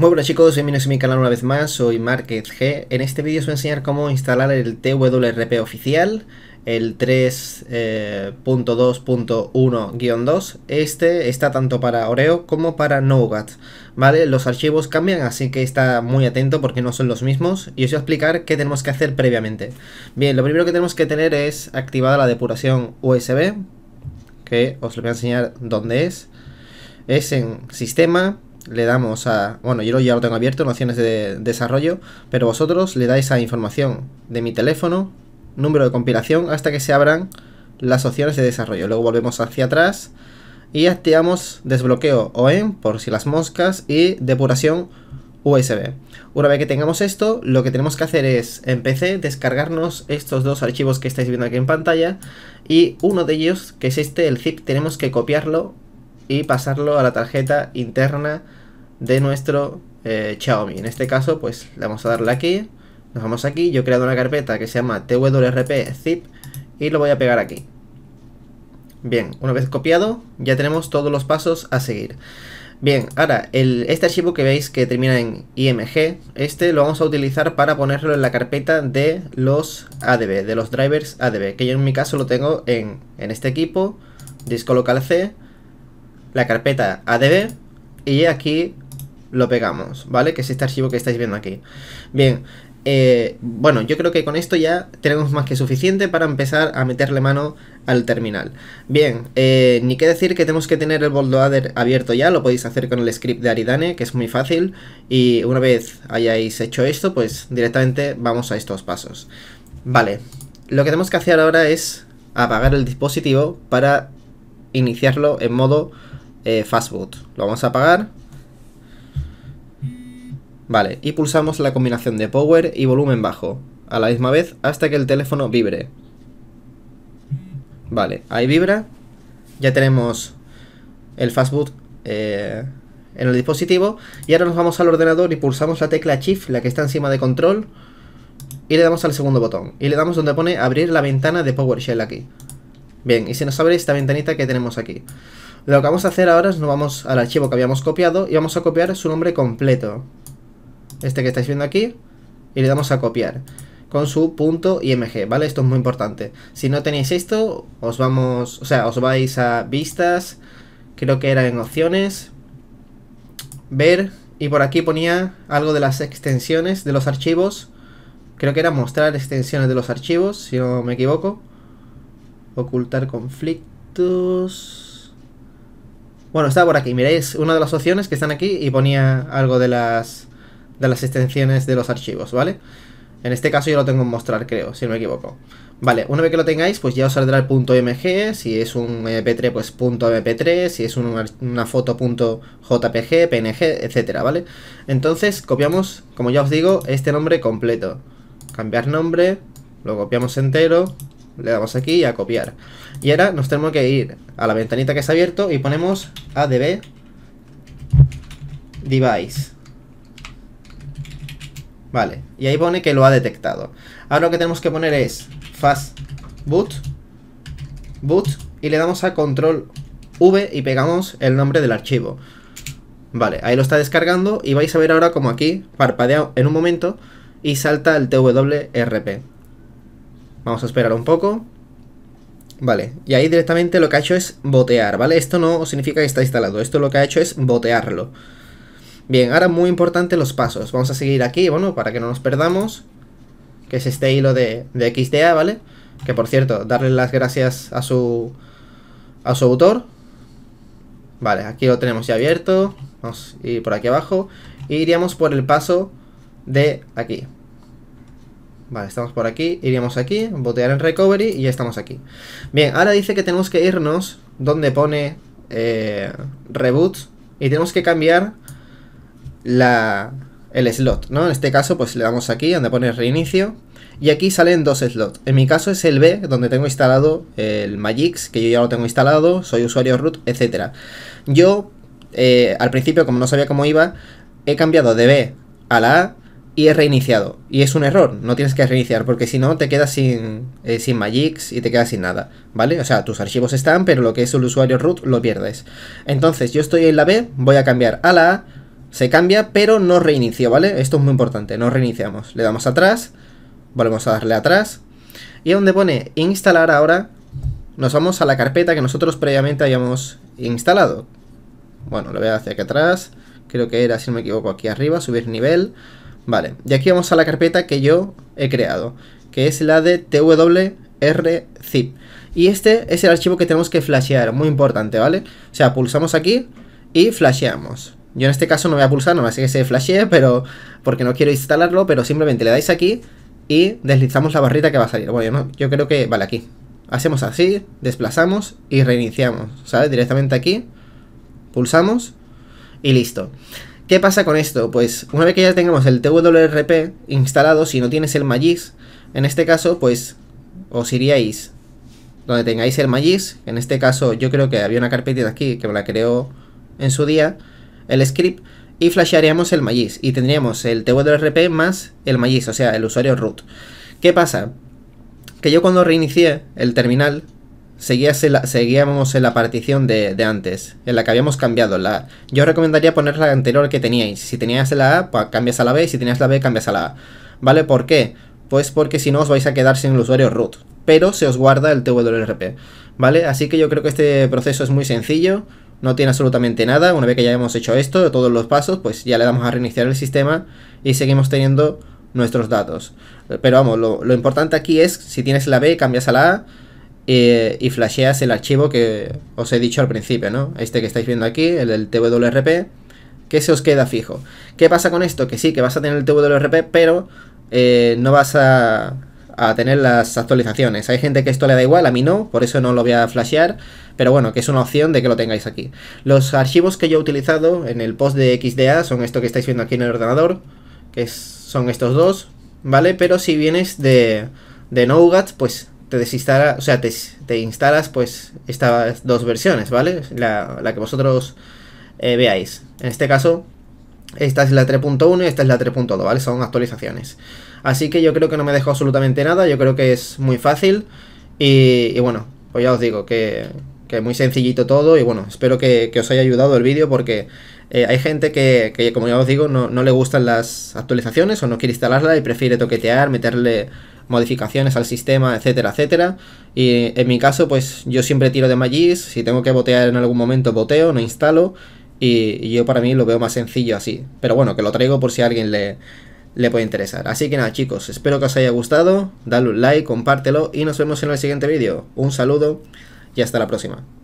Muy buenas chicos, bienvenidos a mi canal una vez más, soy Market G. En este vídeo os voy a enseñar cómo instalar el TWRP oficial, el 3.2.1-2. Eh, este está tanto para Oreo como para Nougat, ¿vale? Los archivos cambian, así que está muy atento porque no son los mismos. Y os voy a explicar qué tenemos que hacer previamente. Bien, lo primero que tenemos que tener es activada la depuración USB, que os lo voy a enseñar dónde es. Es en Sistema le damos a... Bueno, yo ya lo tengo abierto en opciones de desarrollo, pero vosotros le dais a información de mi teléfono, número de compilación, hasta que se abran las opciones de desarrollo. Luego volvemos hacia atrás y activamos desbloqueo OEM por si las moscas y depuración USB. Una vez que tengamos esto, lo que tenemos que hacer es en PC descargarnos estos dos archivos que estáis viendo aquí en pantalla y uno de ellos, que es este, el zip, tenemos que copiarlo y pasarlo a la tarjeta interna de nuestro eh, Xiaomi. En este caso, pues le vamos a darle aquí. Nos vamos aquí. Yo he creado una carpeta que se llama twrp zip y lo voy a pegar aquí. Bien, una vez copiado, ya tenemos todos los pasos a seguir. Bien, ahora, este archivo que veis que termina en img, este lo vamos a utilizar para ponerlo en la carpeta de los ADB, de los drivers ADB, que yo en mi caso lo tengo en, en este equipo, disco local C, la carpeta ADB, y aquí lo pegamos, ¿vale? Que es este archivo que estáis viendo aquí. Bien, eh, bueno, yo creo que con esto ya tenemos más que suficiente para empezar a meterle mano al terminal. Bien, eh, ni que decir que tenemos que tener el boldoader abierto ya, lo podéis hacer con el script de Aridane, que es muy fácil, y una vez hayáis hecho esto, pues directamente vamos a estos pasos. Vale, lo que tenemos que hacer ahora es apagar el dispositivo para iniciarlo en modo eh, fastboot. Lo vamos a apagar Vale, y pulsamos la combinación de power y volumen bajo, a la misma vez hasta que el teléfono vibre. Vale, ahí vibra. Ya tenemos el fastboot eh, en el dispositivo. Y ahora nos vamos al ordenador y pulsamos la tecla Shift, la que está encima de control. Y le damos al segundo botón. Y le damos donde pone abrir la ventana de PowerShell aquí. Bien, y se nos abre esta ventanita que tenemos aquí. Lo que vamos a hacer ahora es nos vamos al archivo que habíamos copiado y vamos a copiar su nombre completo este que estáis viendo aquí, y le damos a copiar con su punto .img, ¿vale? Esto es muy importante. Si no tenéis esto, os vamos, o sea, os vais a vistas, creo que era en opciones, ver, y por aquí ponía algo de las extensiones de los archivos, creo que era mostrar extensiones de los archivos, si no me equivoco, ocultar conflictos... Bueno, está por aquí, miráis una de las opciones que están aquí y ponía algo de las de las extensiones de los archivos, ¿vale? En este caso yo lo tengo en mostrar, creo, si no me equivoco. Vale, una vez que lo tengáis, pues ya os saldrá el .mg, si es un mp3, pues .mp3, si es una, una foto .jpg, png, etcétera, ¿vale? Entonces copiamos, como ya os digo, este nombre completo. Cambiar nombre, lo copiamos entero, le damos aquí a copiar. Y ahora nos tenemos que ir a la ventanita que se ha abierto y ponemos adb device. Vale, y ahí pone que lo ha detectado. Ahora lo que tenemos que poner es fast boot, boot, y le damos a control V y pegamos el nombre del archivo. Vale, ahí lo está descargando y vais a ver ahora como aquí parpadea en un momento y salta el TWRP. Vamos a esperar un poco. Vale, y ahí directamente lo que ha hecho es botear, ¿vale? Esto no significa que está instalado, esto lo que ha hecho es botearlo. Bien, ahora muy importante los pasos. Vamos a seguir aquí, bueno, para que no nos perdamos. Que es este hilo de, de XDA, ¿vale? Que por cierto, darle las gracias a su, a su autor. Vale, aquí lo tenemos ya abierto. Vamos a ir por aquí abajo. iríamos por el paso de aquí. Vale, estamos por aquí, iríamos aquí, botear en recovery y ya estamos aquí. Bien, ahora dice que tenemos que irnos donde pone eh, reboot y tenemos que cambiar la, el slot, ¿no? En este caso, pues le damos aquí, donde pone reinicio, y aquí salen dos slots. En mi caso es el B, donde tengo instalado el Magix, que yo ya lo tengo instalado, soy usuario root, etc. Yo, eh, al principio, como no sabía cómo iba, he cambiado de B a la A y he reiniciado. Y es un error, no tienes que reiniciar, porque si no te quedas sin, eh, sin Magix y te quedas sin nada, ¿vale? O sea, tus archivos están, pero lo que es el usuario root lo pierdes. Entonces, yo estoy en la B, voy a cambiar a la A, se cambia, pero no reinicio, ¿vale? Esto es muy importante, no reiniciamos. Le damos atrás, volvemos a darle atrás. Y donde pone instalar ahora, nos vamos a la carpeta que nosotros previamente habíamos instalado. Bueno, lo voy hacia aquí atrás. Creo que era, si no me equivoco, aquí arriba, subir nivel. Vale, y aquí vamos a la carpeta que yo he creado, que es la de twrzip. Y este es el archivo que tenemos que flashear, muy importante, ¿vale? O sea, pulsamos aquí y flasheamos. Yo en este caso no voy a pulsar, no hacer que se flashee, pero porque no quiero instalarlo, pero simplemente le dais aquí y deslizamos la barrita que va a salir. Bueno, yo, yo creo que vale aquí. Hacemos así, desplazamos y reiniciamos, ¿sabes? Directamente aquí, pulsamos y listo. ¿Qué pasa con esto? Pues una vez que ya tengamos el TWRP instalado, si no tienes el Magis, en este caso, pues os iríais donde tengáis el Magis. En este caso, yo creo que había una carpetita aquí que me la creó en su día el script y flashearíamos el maíz y tendríamos el TWRP más el magis, o sea, el usuario root. ¿Qué pasa? Que yo cuando reinicié el terminal, seguíamos en la partición de, antes, en la que habíamos cambiado. La, yo recomendaría poner la anterior que teníais. Si tenías la A, pues cambias a la B, si tenías la B, cambias a la A. ¿Vale? ¿Por qué? Pues porque si no os vais a quedar sin el usuario root, pero se os guarda el TWRP. ¿Vale? Así que yo creo que este proceso es muy sencillo no tiene absolutamente nada. Una vez que ya hemos hecho esto, todos los pasos, pues ya le damos a reiniciar el sistema y seguimos teniendo nuestros datos. Pero vamos, lo, importante aquí es, si tienes la B, cambias a la A eh, y flasheas el archivo que os he dicho al principio, ¿no? Este que estáis viendo aquí, el del TWRP, que se os queda fijo. ¿Qué pasa con esto? Que sí, que vas a tener el TWRP, pero eh, no vas a a tener las actualizaciones. Hay gente que esto le da igual, a mí no, por eso no lo voy a flashear, pero bueno, que es una opción de que lo tengáis aquí. Los archivos que yo he utilizado en el post de XDA son esto que estáis viendo aquí en el ordenador, que son estos dos, ¿vale? Pero si vienes de, de Nougat, pues te desinstala, o sea, te, instalas pues estas dos versiones, ¿vale? La, que vosotros eh, veáis. En este caso, esta es la 3.1 y esta es la 3.2, ¿vale? Son actualizaciones. Así que yo creo que no me dejo absolutamente nada, yo creo que es muy fácil. Y, bueno, pues ya os digo que, es muy sencillito todo y bueno, espero que, os haya ayudado el vídeo porque eh, hay gente que, como ya os digo, no, le gustan las actualizaciones o no quiere instalarla y prefiere toquetear, meterle modificaciones al sistema, etcétera, etcétera. Y en mi caso, pues yo siempre tiro de Magis, si tengo que botear en algún momento, boteo, no instalo y, y yo para mí lo veo más sencillo así. Pero bueno, que lo traigo por si alguien le, le puede interesar. Así que nada chicos, espero que os haya gustado, dale un like, compártelo y nos vemos en el siguiente vídeo. Un saludo y hasta la próxima.